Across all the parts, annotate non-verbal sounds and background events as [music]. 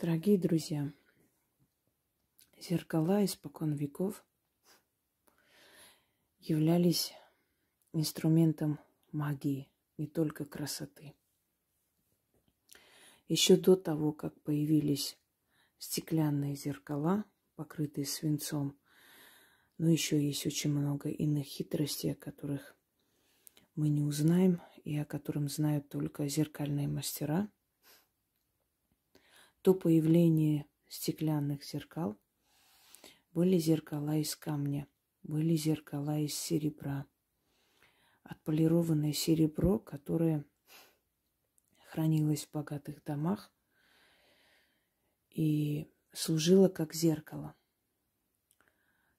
Дорогие друзья, зеркала испокон веков являлись инструментом магии, не только красоты. Еще до того, как появились стеклянные зеркала, покрытые свинцом, но еще есть очень много иных хитростей, о которых мы не узнаем и о которых знают только зеркальные мастера – до появления стеклянных зеркал были зеркала из камня, были зеркала из серебра. Отполированное серебро, которое хранилось в богатых домах и служило как зеркало.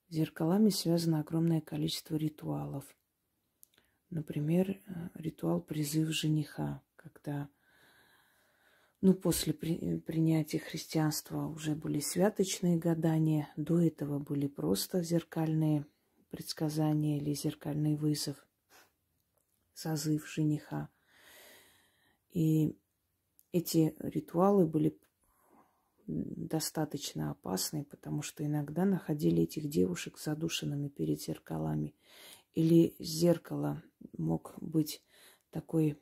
С зеркалами связано огромное количество ритуалов. Например, э, ритуал призыв жениха, когда ну, после при, принятия христианства уже были святочные гадания, до этого были просто зеркальные предсказания или зеркальный вызов, созыв жениха. И эти ритуалы были достаточно опасны, потому что иногда находили этих девушек задушенными перед зеркалами. Или зеркало мог быть такой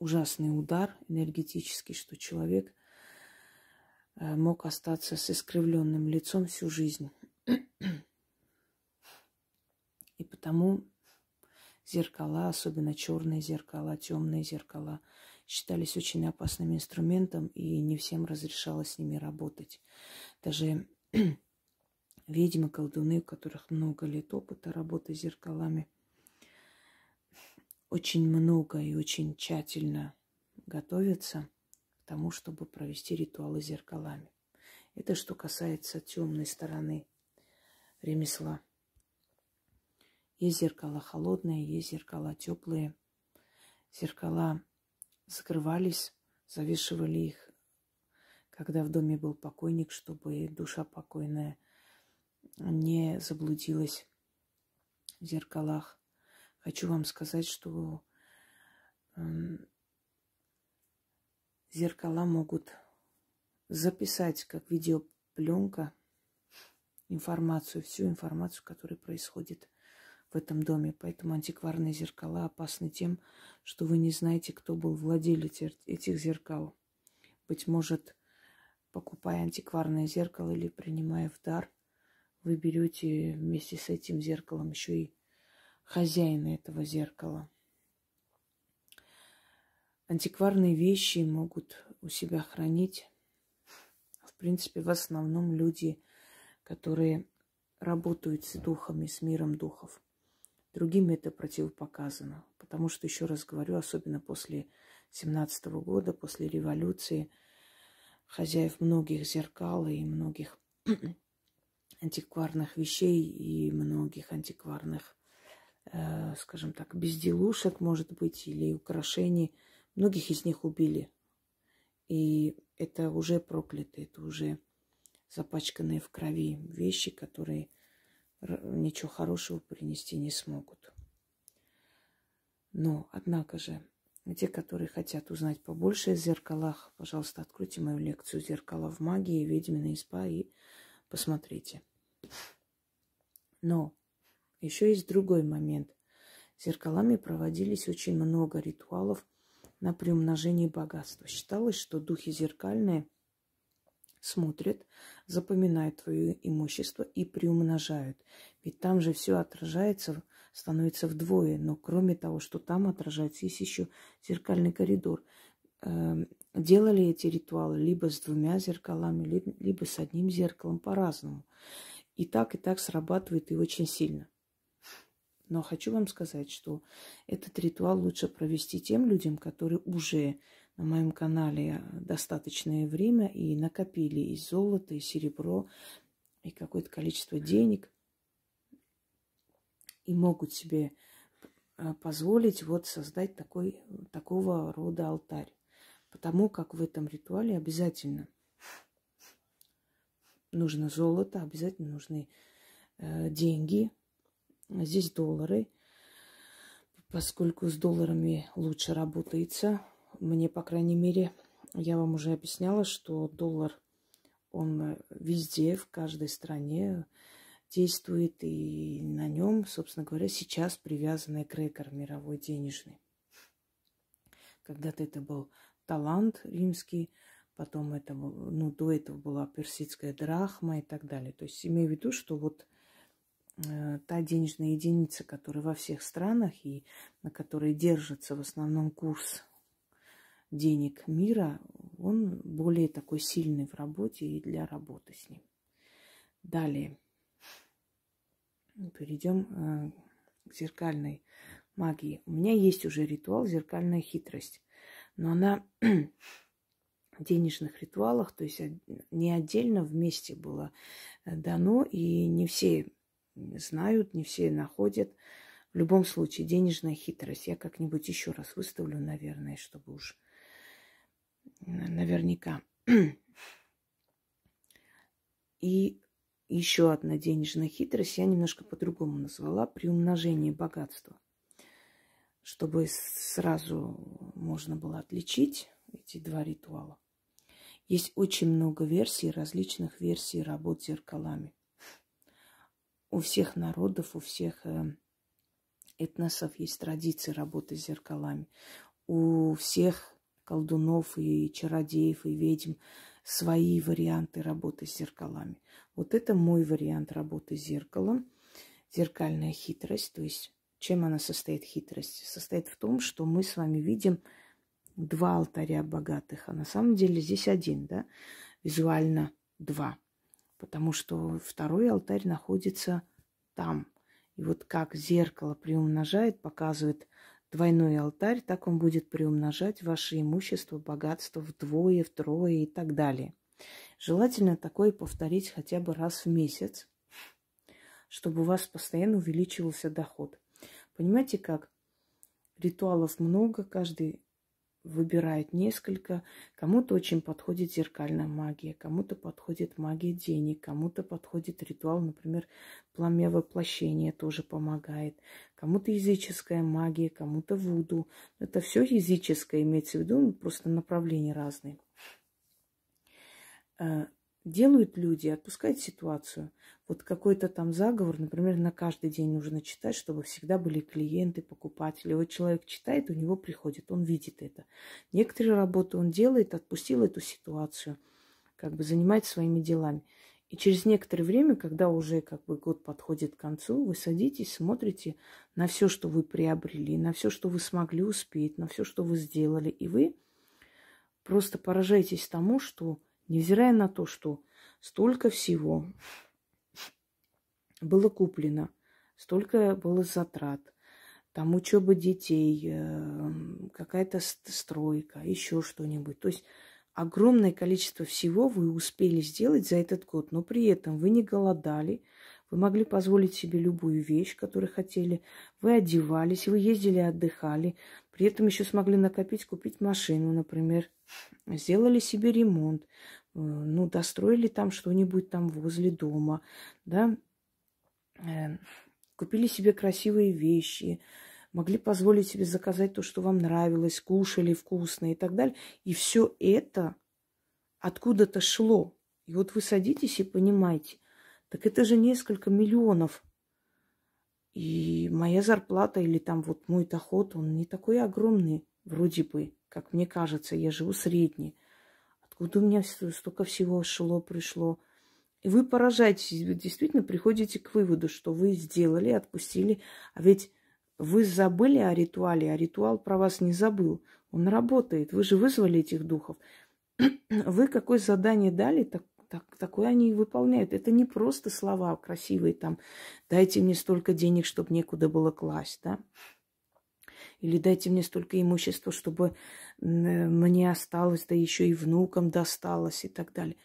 ужасный удар энергетический, что человек э, мог остаться с искривленным лицом всю жизнь. [clears throat] И потому зеркала, особенно черные зеркала, темные зеркала, считались очень опасным инструментом, и не всем разрешалось с ними работать. Даже [clears throat] ведьмы, колдуны, у которых много лет опыта работы с зеркалами – очень много и очень тщательно готовятся к тому, чтобы провести ритуалы зеркалами. Это что касается темной стороны ремесла. Есть зеркала холодные, есть зеркала теплые. Зеркала закрывались, завешивали их, когда в доме был покойник, чтобы душа покойная не заблудилась в зеркалах. Хочу вам сказать, что эм, зеркала могут записать как видеопленка информацию, всю информацию, которая происходит в этом доме. Поэтому антикварные зеркала опасны тем, что вы не знаете, кто был владелец этих зеркал. Быть может, покупая антикварное зеркало или принимая в дар, вы берете вместе с этим зеркалом еще и хозяина этого зеркала. Антикварные вещи могут у себя хранить, в принципе, в основном люди, которые работают с духами, с миром духов. Другим это противопоказано, потому что, еще раз говорю, особенно после 17 года, после революции, хозяев многих зеркал и многих [clears throat] антикварных вещей и многих антикварных Э, скажем так, безделушек, может быть, или украшений. Многих из них убили. И это уже проклятые, это уже запачканные в крови вещи, которые ничего хорошего принести не смогут. Но, однако же, те, которые хотят узнать побольше о зеркалах, пожалуйста, откройте мою лекцию «Зеркала в магии. Ведьмина изба» и посмотрите. Но еще есть другой момент. Зеркалами проводились очень много ритуалов на приумножение богатства. Считалось, что духи зеркальные смотрят, запоминают твое имущество и приумножают. Ведь там же все отражается, становится вдвое. Но кроме того, что там отражается, есть еще зеркальный коридор. Эм, делали эти ритуалы либо с двумя зеркалами, либо с одним зеркалом по-разному. И так, и так срабатывает и очень сильно. Но хочу вам сказать, что этот ритуал лучше провести тем людям, которые уже на моем канале достаточное время и накопили и золото, и серебро, и какое-то количество денег, и могут себе а, позволить вот создать такой, такого рода алтарь. Потому как в этом ритуале обязательно нужно золото, обязательно нужны э, деньги, Здесь доллары, поскольку с долларами лучше работается. Мне, по крайней мере, я вам уже объясняла, что доллар, он везде, в каждой стране действует. И на нем, собственно говоря, сейчас привязанный крекер мировой денежный. Когда-то это был талант римский, потом это, ну, до этого была персидская драхма и так далее. То есть имею в виду, что вот Э, та денежная единица, которая во всех странах и на которой держится в основном курс денег мира, он более такой сильный в работе и для работы с ним. Далее перейдем э, к зеркальной магии. У меня есть уже ритуал «Зеркальная хитрость», но она [clears throat] денежных ритуалах, то есть не отдельно вместе было э, дано, и не все знают, не все находят. В любом случае, денежная хитрость. Я как-нибудь еще раз выставлю, наверное, чтобы уж наверняка. И еще одна денежная хитрость я немножко по-другому назвала при умножении богатства, чтобы сразу можно было отличить эти два ритуала. Есть очень много версий, различных версий работ с зеркалами у всех народов, у всех э, этносов есть традиции работы с зеркалами. У всех колдунов и чародеев и ведьм свои варианты работы с зеркалами. Вот это мой вариант работы с зеркалом. Зеркальная хитрость, то есть чем она состоит хитрость? Состоит в том, что мы с вами видим два алтаря богатых, а на самом деле здесь один, да, визуально два – потому что второй алтарь находится там. И вот как зеркало приумножает, показывает двойной алтарь, так он будет приумножать ваше имущество, богатство вдвое, втрое и так далее. Желательно такое повторить хотя бы раз в месяц, чтобы у вас постоянно увеличивался доход. Понимаете как? Ритуалов много, каждый выбирают несколько. Кому-то очень подходит зеркальная магия, кому-то подходит магия денег, кому-то подходит ритуал, например, пламя воплощения тоже помогает, кому-то языческая магия, кому-то вуду. Это все языческое, имеется в виду, ну, просто направления разные. Э, делают люди, отпускать ситуацию. Вот какой-то там заговор, например, на каждый день нужно читать, чтобы всегда были клиенты, покупатели. Вот человек читает, у него приходит, он видит это. Некоторые работы он делает, отпустил эту ситуацию, как бы занимается своими делами. И через некоторое время, когда уже как бы год подходит к концу, вы садитесь, смотрите на все, что вы приобрели, на все, что вы смогли успеть, на все, что вы сделали. И вы просто поражаетесь тому, что Невзирая на то, что столько всего было куплено, столько было затрат, там учеба детей, э, какая-то стройка, еще что-нибудь. То есть огромное количество всего вы успели сделать за этот год, но при этом вы не голодали, вы могли позволить себе любую вещь, которую хотели, вы одевались, вы ездили, отдыхали, при этом еще смогли накопить, купить машину, например, сделали себе ремонт, Э, ну, достроили там что-нибудь там возле дома, да, э, купили себе красивые вещи, могли позволить себе заказать то, что вам нравилось, кушали вкусно и так далее. И все это откуда-то шло. И вот вы садитесь и понимаете, так это же несколько миллионов. И моя зарплата или там вот мой доход, он не такой огромный, вроде бы, как мне кажется, я живу средний. Вот у меня столько всего шло, пришло. И вы поражаетесь, вы действительно приходите к выводу, что вы сделали, отпустили, а ведь вы забыли о ритуале, а ритуал про вас не забыл. Он работает, вы же вызвали этих духов. [clears throat] Вы какое задание дали, так, так, такое они и выполняют. Это не просто слова красивые там, дайте мне столько денег, чтобы некуда было класть, да? или дайте мне столько имущества, чтобы э, мне осталось, да еще и внукам досталось и так далее.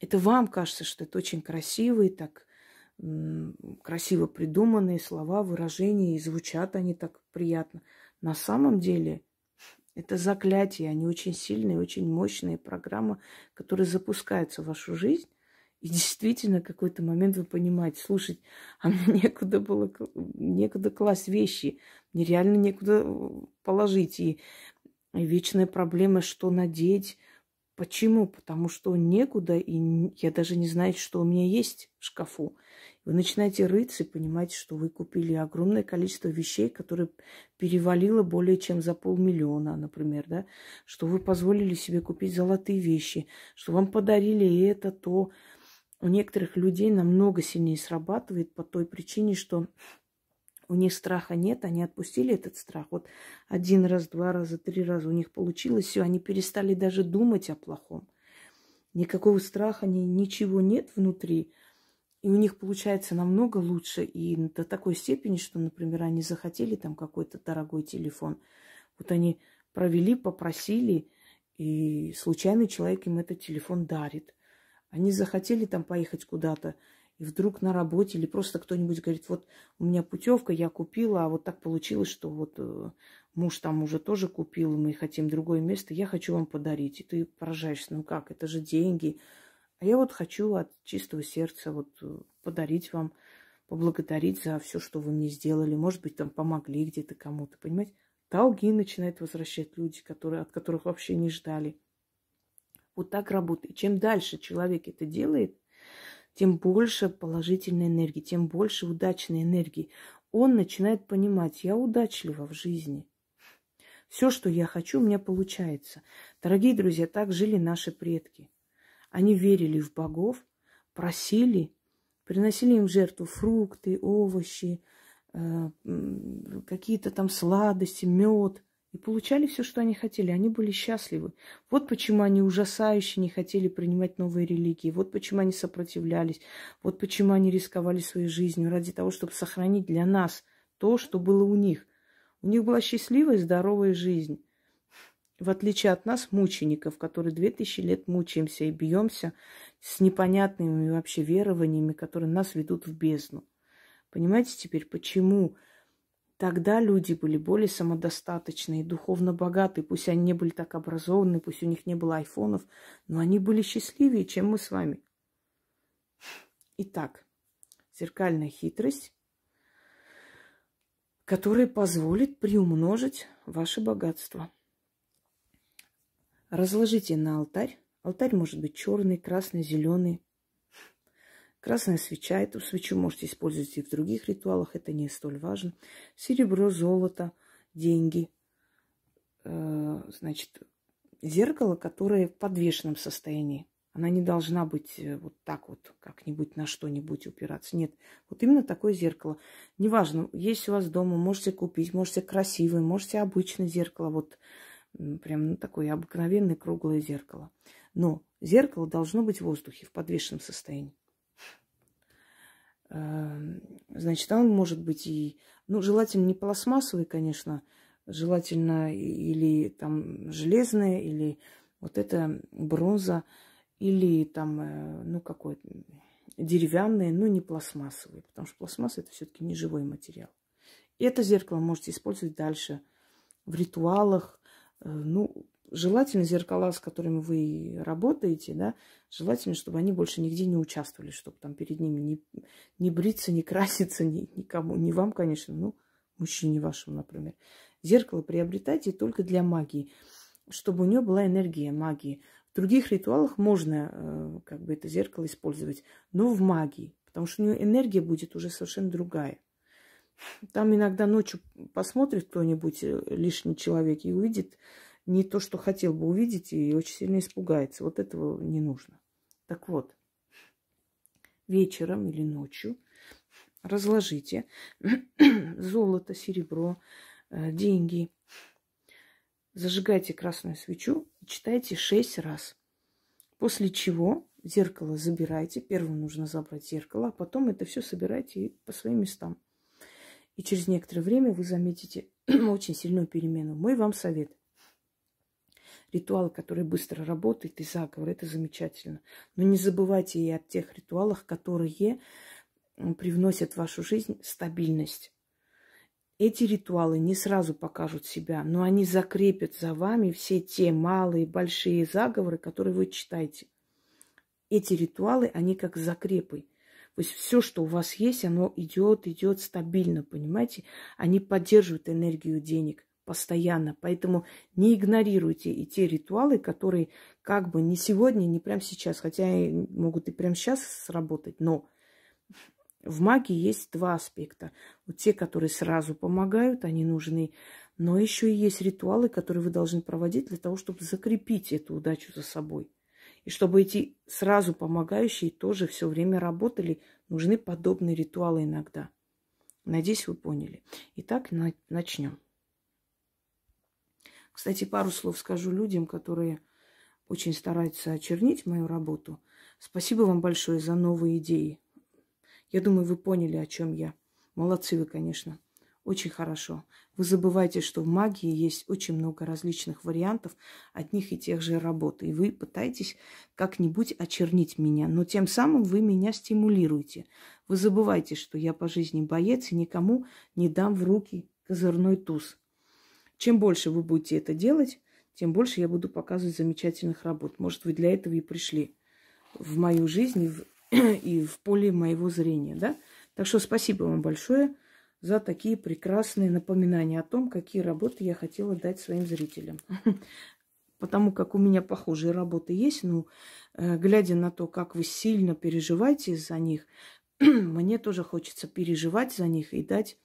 Это вам кажется, что это очень красивые, так красиво придуманные слова, выражения, и звучат они так приятно. На самом деле это заклятие, они очень сильные, очень мощные программы, которые запускаются в вашу жизнь, и действительно, какой-то момент вы понимаете, слушать, а мне некуда было, некуда класть вещи, мне реально некуда э, положить. И, и вечная проблема, что надеть. Почему? Потому что некуда, и я даже не знаю, что у меня есть в шкафу. Вы начинаете рыться и понимаете, что вы купили огромное количество вещей, которые перевалило более чем за полмиллиона, например, да, что вы позволили себе купить золотые вещи, что вам подарили это, то, у некоторых людей намного сильнее срабатывает по той причине, что у них страха нет, они отпустили этот страх. Вот один раз, два раза, три раза у них получилось все, они перестали даже думать о плохом. Никакого страха, ни, ничего нет внутри. И у них получается намного лучше. И до такой степени, что, например, они захотели там какой-то дорогой телефон. Вот они провели, попросили, и случайный человек им этот телефон дарит. Они захотели там поехать куда-то, и вдруг на работе, или просто кто-нибудь говорит, вот у меня путевка, я купила, а вот так получилось, что вот э, муж там уже тоже купил, мы хотим другое место, я хочу вам подарить. И ты поражаешься, ну как, это же деньги. А я вот хочу от чистого сердца вот э, подарить вам, поблагодарить за все, что вы мне сделали. Может быть, там помогли где-то кому-то, понимаете? Долги начинают возвращать люди, которые, от которых вообще не ждали. Вот так работает. Чем дальше человек это делает, тем больше положительной энергии, тем больше удачной энергии. Он начинает понимать, я удачлива в жизни. Все, что я хочу, у меня получается. Дорогие друзья, так жили наши предки. Они верили в богов, просили, приносили им в жертву фрукты, овощи, э, какие-то там сладости, мед – и получали все, что они хотели. Они были счастливы. Вот почему они ужасающе не хотели принимать новые религии. Вот почему они сопротивлялись. Вот почему они рисковали своей жизнью ради того, чтобы сохранить для нас то, что было у них. У них была счастливая и здоровая жизнь. В отличие от нас, мучеников, которые две тысячи лет мучаемся и бьемся с непонятными вообще верованиями, которые нас ведут в бездну. Понимаете теперь, почему Тогда люди были более самодостаточные, духовно богатые. Пусть они не были так образованы, пусть у них не было айфонов, но они были счастливее, чем мы с вами. Итак, зеркальная хитрость, которая позволит приумножить ваше богатство. Разложите на алтарь. Алтарь может быть черный, красный, зеленый. Красная свеча. Эту свечу можете использовать и в других ритуалах. Это не столь важно. Серебро, золото, деньги. Э, значит, зеркало, которое в подвешенном состоянии. Она не должна быть э, вот так вот, как-нибудь на что-нибудь упираться. Нет, вот именно такое зеркало. Неважно, есть у вас дома, можете купить, можете красивое, можете обычное зеркало, вот прям ну, такое обыкновенное круглое зеркало. Но зеркало должно быть в воздухе, в подвешенном состоянии. Эм, значит, он может быть и... Ну, желательно не пластмассовый, конечно. Желательно или там железное или вот это бронза, или там, э, ну, какой деревянное, но не пластмассовый, потому что пластмасса это все-таки не живой материал. И это зеркало можете использовать дальше в ритуалах, э, ну, желательно зеркала, с которыми вы работаете, да, желательно, чтобы они больше нигде не участвовали, чтобы там перед ними не, не бриться, не краситься ни, никому, не вам, конечно, ну, мужчине вашему, например. Зеркало приобретайте только для магии, чтобы у нее была энергия магии. В других ритуалах можно э, как бы это зеркало использовать, но в магии, потому что у нее энергия будет уже совершенно другая. Там иногда ночью посмотрит кто-нибудь, э, лишний человек, и увидит не то, что хотел бы увидеть, и очень сильно испугается. Вот этого не нужно. Так вот, вечером или ночью разложите [clears throat] золото, серебро, э, деньги. Зажигайте красную свечу и читайте шесть раз. После чего зеркало забирайте. Первым нужно забрать зеркало, а потом это все собирайте по своим местам. И через некоторое время вы заметите [clears throat] очень сильную перемену. Мой вам совет ритуалы, которые быстро работают и заговоры, это замечательно. Но не забывайте и о тех ритуалах, которые привносят в вашу жизнь стабильность. Эти ритуалы не сразу покажут себя, но они закрепят за вами все те малые, большие заговоры, которые вы читаете. Эти ритуалы, они как закрепы. То есть все, что у вас есть, оно идет, идет стабильно, понимаете? Они поддерживают энергию денег постоянно. Поэтому не игнорируйте и те ритуалы, которые как бы не сегодня, не прямо сейчас, хотя и могут и прямо сейчас сработать, но в магии есть два аспекта. Вот те, которые сразу помогают, они нужны. Но еще и есть ритуалы, которые вы должны проводить для того, чтобы закрепить эту удачу за собой. И чтобы эти сразу помогающие тоже все время работали, нужны подобные ритуалы иногда. Надеюсь, вы поняли. Итак, начнем. Кстати, пару слов скажу людям, которые очень стараются очернить мою работу. Спасибо вам большое за новые идеи. Я думаю, вы поняли, о чем я. Молодцы вы, конечно. Очень хорошо. Вы забываете, что в магии есть очень много различных вариантов одних и тех же работ. И вы пытаетесь как-нибудь очернить меня, но тем самым вы меня стимулируете. Вы забываете, что я по жизни боец и никому не дам в руки козырной туз. Чем больше вы будете это делать, тем больше я буду показывать замечательных работ. Может, вы для этого и пришли в мою жизнь и в, [clears throat] и в поле моего зрения, да? Так что спасибо вам большое за такие прекрасные напоминания о том, какие работы я хотела дать своим зрителям. [laughs] Потому как у меня похожие работы есть, но ну, э, глядя на то, как вы сильно переживаете за них, [clears throat] мне тоже хочется переживать за них и дать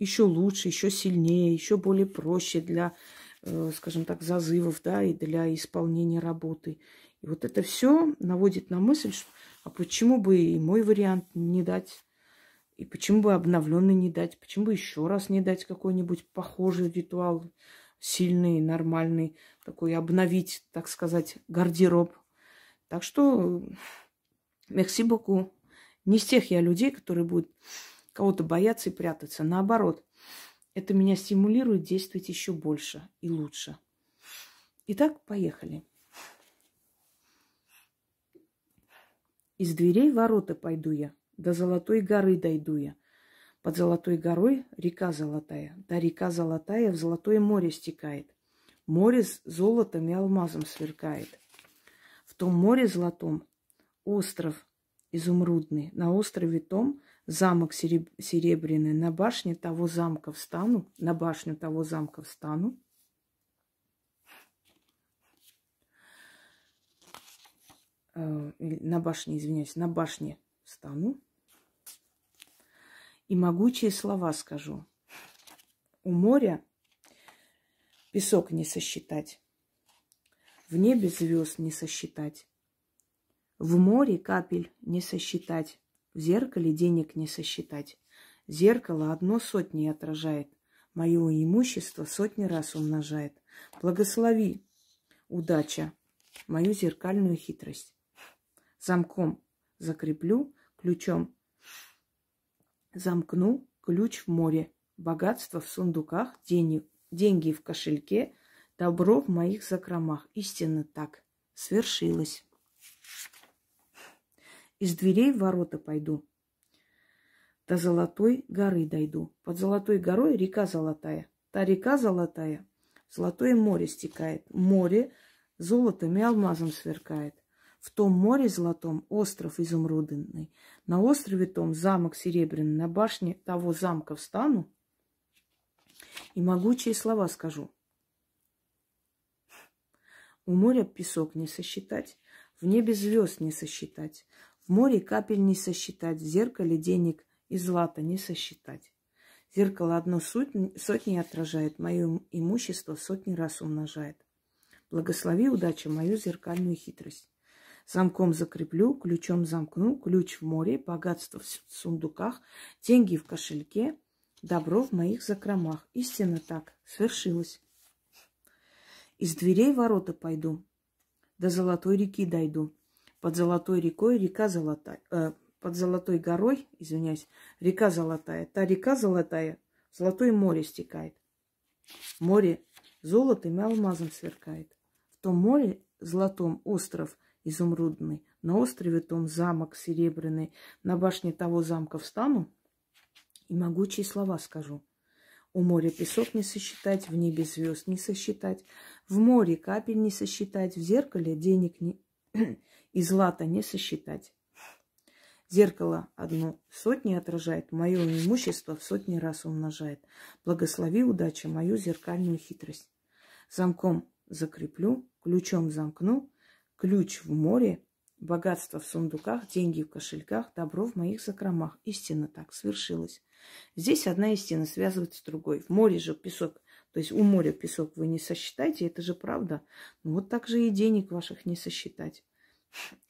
еще лучше, еще сильнее, еще более проще для, э, скажем так, зазывов, да, и для исполнения работы. И вот это все наводит на мысль, что, а почему бы и мой вариант не дать, и почему бы обновленный не дать, почему бы еще раз не дать какой-нибудь похожий ритуал, сильный, нормальный, такой обновить, так сказать, гардероб. Так что, э, мерси боку. Не с тех я людей, которые будут кого-то бояться и прятаться. Наоборот, это меня стимулирует действовать еще больше и лучше. Итак, поехали. Из дверей ворота пойду я, до золотой горы дойду я. Под золотой горой река золотая, да река золотая в золотое море стекает. Море с золотом и алмазом сверкает. В том море золотом остров изумрудный, на острове том замок серебряный, на башне того замка встану, на башню того замка встану. Э, на башне, извиняюсь, на башне встану и могучие слова скажу. У моря песок не сосчитать, в небе звезд не сосчитать, в море капель не сосчитать, в зеркале денег не сосчитать. Зеркало одно сотни отражает. Мое имущество сотни раз умножает. Благослови, удача, мою зеркальную хитрость. Замком закреплю, ключом замкну, ключ в море. Богатство в сундуках, денег, деньги в кошельке, добро в моих закромах. Истинно так свершилось. Из дверей в ворота пойду. До Золотой горы дойду. Под Золотой горой река Золотая. Та река Золотая, Золотое море стекает. Море золотом и алмазом сверкает. В том море золотом остров изумрудный. На острове том замок серебряный. На башне того замка встану и могучие слова скажу. У моря песок не сосчитать, в небе звезд не сосчитать. В море капель не сосчитать, в зеркале денег и злата не сосчитать. Зеркало одно суть сотни отражает, мое имущество сотни раз умножает. Благослови удача мою зеркальную хитрость. Замком закреплю, ключом замкну, ключ в море, богатство в сундуках, деньги в кошельке, добро в моих закромах. Истина так, свершилось. Из дверей ворота пойду, до золотой реки дойду под Золотой рекой река Золотая, э, под Золотой горой, извиняюсь, река Золотая. Та река Золотая в Золотое море стекает. Море золотым и алмазом сверкает. В том море золотом остров изумрудный, на острове том замок серебряный, на башне того замка встану и могучие слова скажу. У моря песок не сосчитать, в небе звезд не сосчитать, в море капель не сосчитать, в зеркале денег не, [clears throat] и злато не сосчитать. Зеркало одно сотни отражает, мое имущество в сотни раз умножает. Благослови удача мою зеркальную хитрость. Замком закреплю, ключом замкну, ключ в море, богатство в сундуках, деньги в кошельках, добро в моих закромах. Истина так свершилась. Здесь одна истина связывается с другой. В море же песок то есть у моря песок вы не сосчитаете, это же правда. Ну вот так же и денег ваших не сосчитать.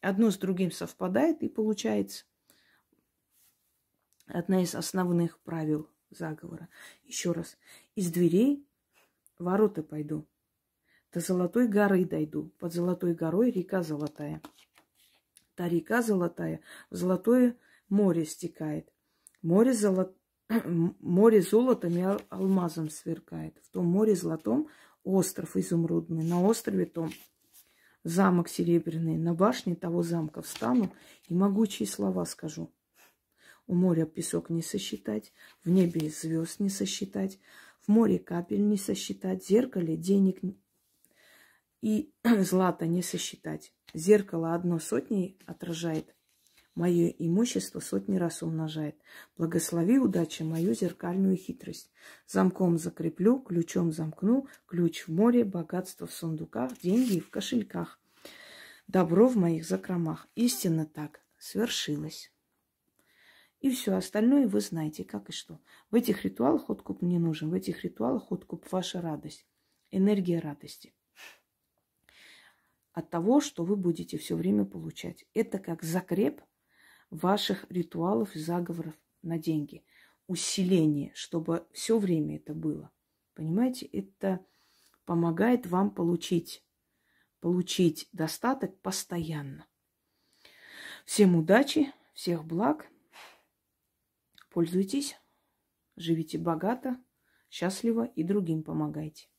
Одно с другим совпадает и получается. Одна из основных правил заговора. Еще раз. Из дверей ворота пойду. До Золотой горы дойду. Под Золотой горой река Золотая. Та река Золотая в Золотое море стекает. Море золотое море золотом и алмазом сверкает. В том море золотом остров изумрудный, на острове том замок серебряный, на башне того замка встану и могучие слова скажу. У моря песок не сосчитать, в небе звезд не сосчитать, в море капель не сосчитать, в зеркале денег и [clears throat] злата не сосчитать. Зеркало одно сотни отражает – мое имущество сотни раз умножает. Благослови удача мою зеркальную хитрость. Замком закреплю, ключом замкну, ключ в море, богатство в сундуках, деньги в кошельках, добро в моих закромах. Истинно так свершилось. И все остальное вы знаете, как и что. В этих ритуалах откуп не нужен. В этих ритуалах откуп ваша радость, энергия радости от того, что вы будете все время получать. Это как закреп ваших ритуалов и заговоров на деньги. Усиление, чтобы все время это было. Понимаете, это помогает вам получить, получить достаток постоянно. Всем удачи, всех благ. Пользуйтесь, живите богато, счастливо и другим помогайте.